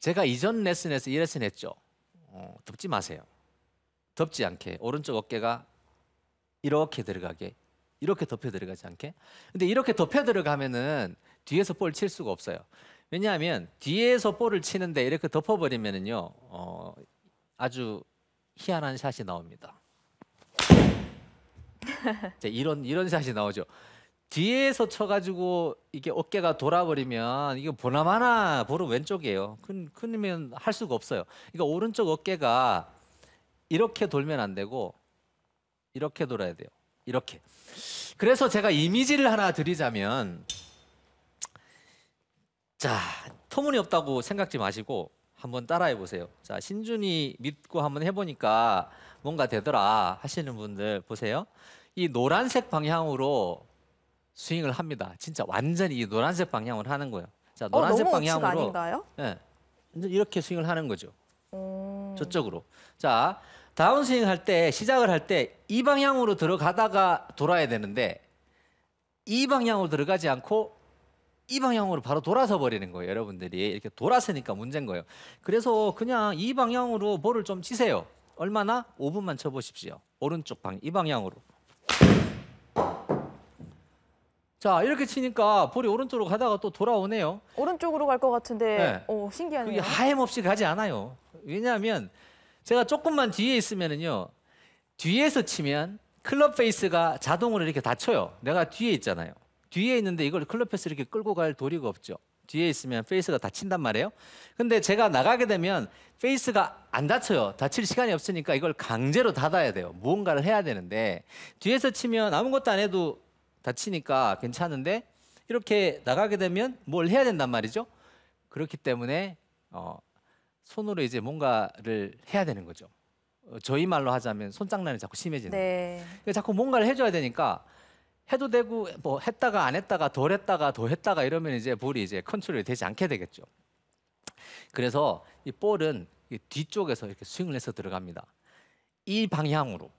제가 이전 레슨에서 이 레슨 했죠. 어, 덮지 마세요. 덮지 않게 오른쪽 어깨가 이렇게 들어가게 이렇게 덮여 들어가지 않게. 근데 이렇게 덮여 들어가면은 뒤에서 볼 칠 수가 없어요. 왜냐하면 뒤에서 볼을 치는데 이렇게 덮어버리면은요, 어, 아주 희한한 샷이 나옵니다. 이런 이런 샷이 나오죠. 뒤에서 쳐가지고 이게 어깨가 돌아버리면 이거 보나마나 보로 왼쪽이에요. 큰 큰이면 할 수가 없어요. 그러니까 오른쪽 어깨가 이렇게 돌면 안 되고 이렇게 돌아야 돼요. 이렇게. 그래서 제가 이미지를 하나 드리자면 자 터무니없다고 생각지 마시고 한번 따라해 보세요. 자 신준이 믿고 한번 해보니까 뭔가 되더라 하시는 분들 보세요. 이 노란색 방향으로 스윙을 합니다. 진짜 완전히 이 노란색 방향으로 하는 거예요. 자, 어, 노란색 어, 방향으로 예. 이렇게 스윙을 하는 거죠. 음... 저쪽으로. 자, 다운스윙 할 때 시작을 할 때 이 방향으로 들어가다가 돌아야 되는데 이 방향으로 들어가지 않고 이 방향으로 바로 돌아서 버리는 거예요. 여러분들이 이렇게 돌아서니까 문제인 거예요. 그래서 그냥 이 방향으로 볼을 좀 치세요. 얼마나? 5분만 쳐보십시오. 오른쪽 방, 이 방향으로. 자 이렇게 치니까 볼이 오른쪽으로 가다가 또 돌아오네요. 오른쪽으로 갈 것 같은데 네. 오, 신기하네요. 그게 하염없이 가지 않아요. 왜냐하면 제가 조금만 뒤에 있으면은요. 뒤에서 치면 클럽 페이스가 자동으로 이렇게 닫혀요. 내가 뒤에 있잖아요. 뒤에 있는데 이걸 클럽 페이스 이렇게 끌고 갈 도리가 없죠. 뒤에 있으면 페이스가 닫힌단 말이에요. 근데 제가 나가게 되면 페이스가 안 닫혀요. 닫힐 시간이 없으니까 이걸 강제로 닫아야 돼요. 무언가를 해야 되는데 뒤에서 치면 아무것도 안 해도 다치니까 괜찮은데 이렇게 나가게 되면 뭘 해야 된단 말이죠. 그렇기 때문에 어, 손으로 이제 뭔가를 해야 되는 거죠. 어, 저희 말로 하자면 손장난이 자꾸 심해지는 네. 그러니까 자꾸 뭔가를 해줘야 되니까 해도 되고 뭐 했다가 안 했다가 덜 했다가 더 했다가 이러면 이제 볼이 이제 컨트롤이 되지 않게 되겠죠. 그래서 이 볼은 이 뒤쪽에서 이렇게 스윙을 해서 들어갑니다. 이 방향으로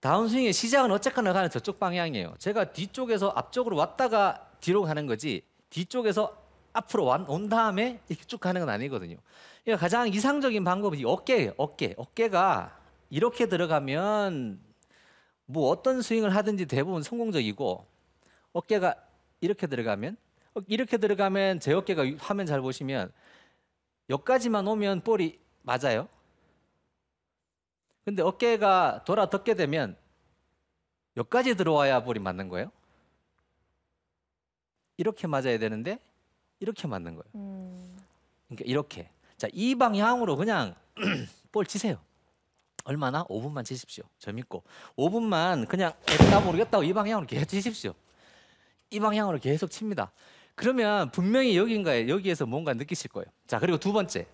다운스윙의 시작은 어쨌거나 가는 저쪽 방향이에요. 제가 뒤쪽에서 앞쪽으로 왔다가 뒤로 가는 거지 뒤쪽에서 앞으로 온 다음에 이렇게 쭉 가는 건 아니거든요. 그러니까 가장 이상적인 방법이 어깨예요. 어깨. 어깨가 이렇게 들어가면 뭐 어떤 스윙을 하든지 대부분 성공적이고 어깨가 이렇게 들어가면 이렇게 들어가면 제 어깨가 화면 잘 보시면 여기까지만 오면 볼이 맞아요. 근데 어깨가 돌아 덮게 되면 여기까지 들어와야 볼이 맞는 거예요. 이렇게 맞아야 되는데 이렇게 맞는 거예요. 음. 그러니까 이렇게. 자, 이 방향으로 그냥 볼 치세요. 얼마나? 5분만 치십시오. 재밌고 5분만 그냥 나 모르겠다고 이 방향으로 계속 치십시오. 이 방향으로 계속 칩니다. 그러면 분명히 여기인가에 여기에서 뭔가 느끼실 거예요. 자, 그리고 두 번째.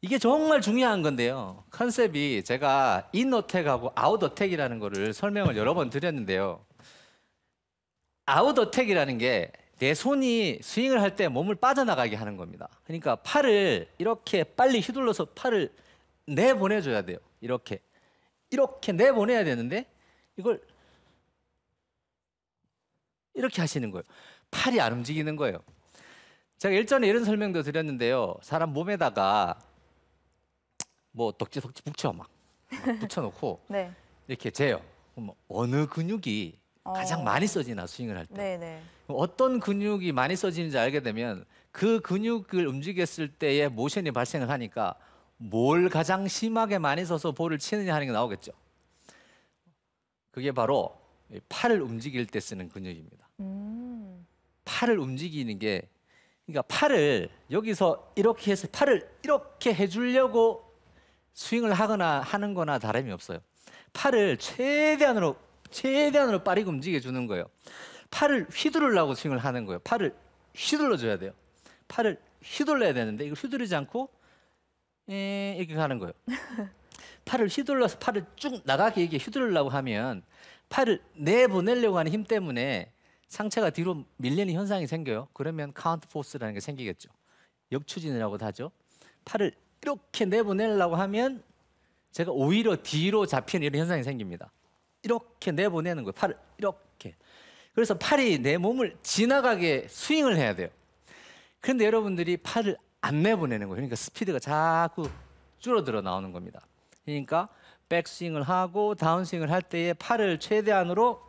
이게 정말 중요한 건데요. 컨셉이 제가 인 어택하고 아웃 어택이라는 거를 설명을 여러 번 드렸는데요. 아웃 어택이라는 게 내 손이 스윙을 할 때 몸을 빠져나가게 하는 겁니다. 그러니까 팔을 이렇게 빨리 휘둘러서 팔을 내보내줘야 돼요. 이렇게. 이렇게 내보내야 되는데 이걸 이렇게 하시는 거예요. 팔이 안 움직이는 거예요. 제가 일전에 이런 설명도 드렸는데요. 사람 몸에다가 뭐 덕지덕지 붙여 막, 막 붙여놓고 네. 이렇게 재요. 그럼 어느 근육이 어. 가장 어. 많이 써지나 스윙을 할 때. 네네. 네. 어떤 근육이 많이 써지는지 알게 되면 그 근육을 움직였을 때의 모션이 발생을 하니까 뭘 가장 심하게 많이 써서 볼을 치느냐 하는 게 나오겠죠. 그게 바로 팔을 움직일 때 쓰는 근육입니다. 음. 팔을 움직이는 게 그러니까 팔을 여기서 이렇게 해서 팔을 이렇게 해주려고 스윙을 하거나 하는 거나 다름이 없어요. 팔을 최대한으로 최대한으로 빠르게 움직여 주는 거예요. 팔을 휘두르려고 스윙을 하는 거예요. 팔을 휘둘러 줘야 돼요. 팔을 휘둘러야 되는데 이거 휘두르지 않고 예, 이렇게 하는 거예요. 팔을 휘둘러서 팔을 쭉 나가게 이게 휘두르려고 하면 팔을 내보내려고 하는 힘 때문에 상체가 뒤로 밀리는 현상이 생겨요. 그러면 카운트 포스라는 게 생기겠죠. 역추진이라고도 하죠. 팔을 이렇게 내보내려고 하면 제가 오히려 뒤로 잡히는 이런 현상이 생깁니다. 이렇게 내보내는 거예요. 팔을 이렇게. 그래서 팔이 내 몸을 지나가게 스윙을 해야 돼요. 그런데 여러분들이 팔을 안 내보내는 거예요. 그러니까 스피드가 자꾸 줄어들어 나오는 겁니다. 그러니까 백스윙을 하고 다운스윙을 할 때에 팔을 최대한으로